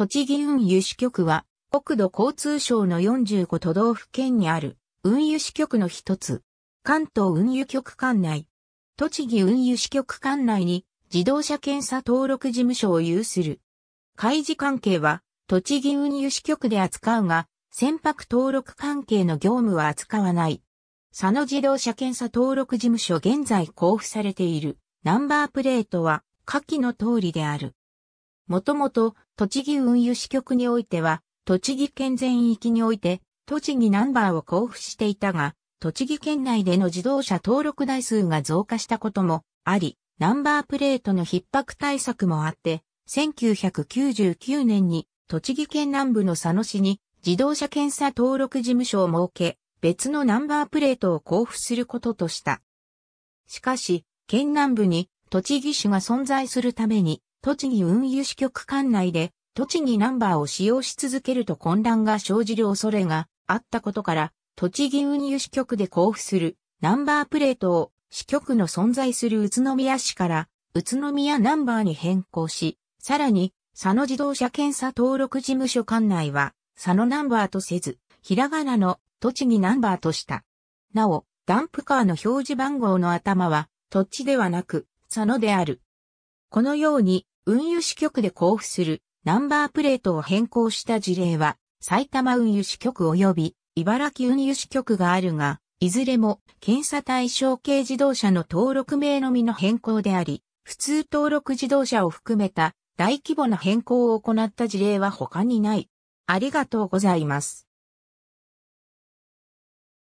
栃木運輸支局は、国土交通省の45都道府県にある運輸支局の一つ、関東運輸局管内、栃木運輸支局管内に自動車検査登録事務所を有する。開示関係は、栃木運輸支局で扱うが、船舶登録関係の業務は扱わない。佐野自動車検査登録事務所現在交付されているナンバープレートは下記の通りである。もともと、栃木運輸支局においては、栃木県全域において、栃木ナンバーを交付していたが、栃木県内での自動車登録台数が増加したこともあり、ナンバープレートの逼迫対策もあって、1999年に栃木県南部の佐野市に自動車検査登録事務所を設け、別のナンバープレートを交付することとした。しかし、県南部に栃木市が存在するために、栃木運輸支局管内で、栃木ナンバーを使用し続けると混乱が生じる恐れがあったことから、栃木運輸支局で交付するナンバープレートを支局の存在する宇都宮市から宇都宮ナンバーに変更し、さらに佐野自動車検査登録事務所管内は佐野ナンバーとせず、ひらがなの栃木ナンバーとした。なお、ダンプカーの表示番号の頭は、土地ではなく、佐野である。このように、運輸支局で交付するナンバープレートを変更した事例は、埼玉運輸支局及び茨城運輸支局があるが、いずれも検査対象軽自動車の登録名のみの変更であり、普通登録自動車を含めた大規模な変更を行った事例は他にない。ありがとうございます。